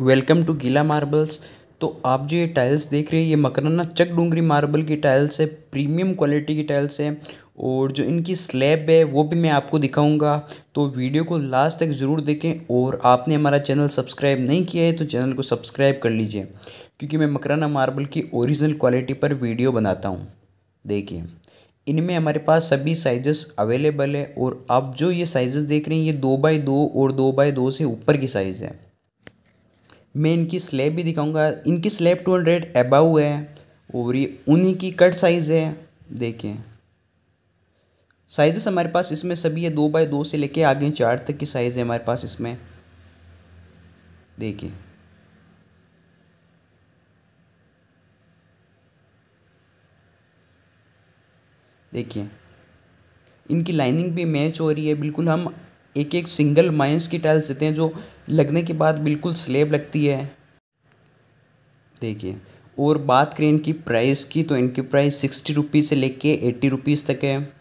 welcome to गीला marbles तो आप जो ये टाइल्स देख रहे हैं ये मकराना चक डूंगरी मार्बल की टाइल्स है प्रीमियम क्वालिटी की टाइल्स हैं और जो इनकी स्लैब है वो भी मैं आपको दिखाऊंगा तो वीडियो को लास्ट तक ज़रूर देखें और आपने हमारा चैनल सब्सक्राइब नहीं किया है तो चैनल को सब्सक्राइब कर लीजिए क्योंकि मैं मकराना मार्बल की ओरिजिनल क्वालिटी पर वीडियो बनाता हूँ देखिए इनमें हमारे पास सभी साइजेस अवेलेबल है और आप जो ये साइजेस देख रहे हैं ये दो बाई दो और दो बाई दो से ऊपर की साइज़ है मैं इनकी स्लैब भी दिखाऊंगा इनकी स्लैब 200 हंड्रेड अबाउ है और ये उन्हीं की कट साइज़ है देखिए साइजेस हमारे पास इसमें सभी है दो बाय दो से लेके आगे चार तक की साइज़ है हमारे पास इसमें देखिए देखिए इनकी लाइनिंग भी मैच हो रही है बिल्कुल हम एक एक सिंगल माइंस की टाइल्स देते हैं जो लगने के बाद बिल्कुल स्लेब लगती है देखिए और बात करें इनकी प्राइस की तो इनकी प्राइस सिक्सटी रुपीज़ से लेके एट्टी रुपीज़ तक है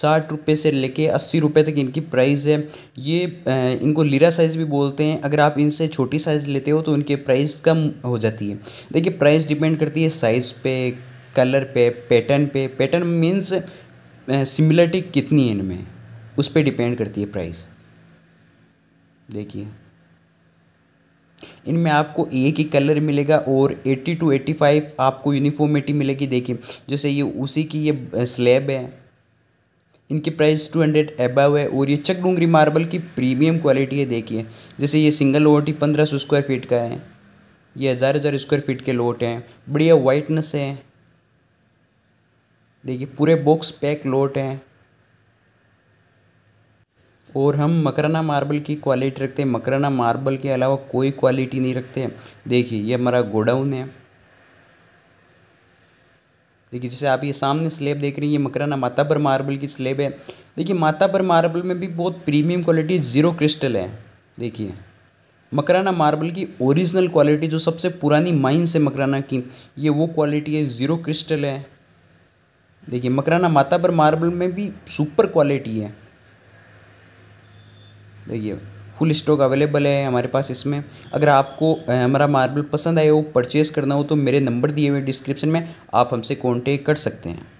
साठ रुपये से लेके अस्सी रुपये तक इनकी प्राइस है ये इनको लीरा साइज़ भी बोलते हैं अगर आप इनसे छोटी साइज़ लेते हो तो उनके प्राइस कम हो जाती है देखिए प्राइस डिपेंड करती है साइज़ पे कलर पे पैटर्न पे पैटर्न मीन्स सिमिलरिटी कितनी है इनमें उस पर डिपेंड करती है प्राइस देखिए इनमें आपको एक ही कलर मिलेगा और 80 टू 85 आपको यूनिफॉर्मिटी मिलेगी देखिए जैसे ये उसी की ये स्लैब है इनकी प्राइस 200 हंड्रेड एबव है और ये चक डूंगरी मार्बल की प्रीमियम क्वालिटी है देखिए जैसे ये सिंगल लोट ही पंद्रह सौ स्क्वायर फीट का है ये हज़ार हज़ार स्क्वायर फीट के लोट हैं बढ़िया वाइटनेस है देखिए पूरे बॉक्स पैक लोट हैं और हम मकराना मार्बल की क्वालिटी रखते हैं मकराना मार्बल के अलावा कोई क्वालिटी नहीं रखते हैं देखिए ये हमारा गोडाउन है देखिए जैसे आप ये सामने स्लेब देख रही हैं ये मकराना माताबर मार्बल की स्लेब है देखिए माताबर मार्बल में भी बहुत प्रीमियम क्वालिटी ज़ीरो क्रिस्टल है देखिए मकराना मार्बल की ओरिजिनल क्वालिटी जो सबसे पुरानी माइन से मकराना की ये वो क्वालिटी है ज़ीरो क्रिस्टल है देखिए मकराना माताबर मार्बल में भी सुपर क्वालिटी है देखिए फुल स्टॉक अवेलेबल है हमारे पास इसमें अगर आपको हमारा मार्बल पसंद आए वो परचेज़ करना हो तो मेरे नंबर दिए हुए डिस्क्रिप्शन में आप हमसे कॉन्टेक्ट कर सकते हैं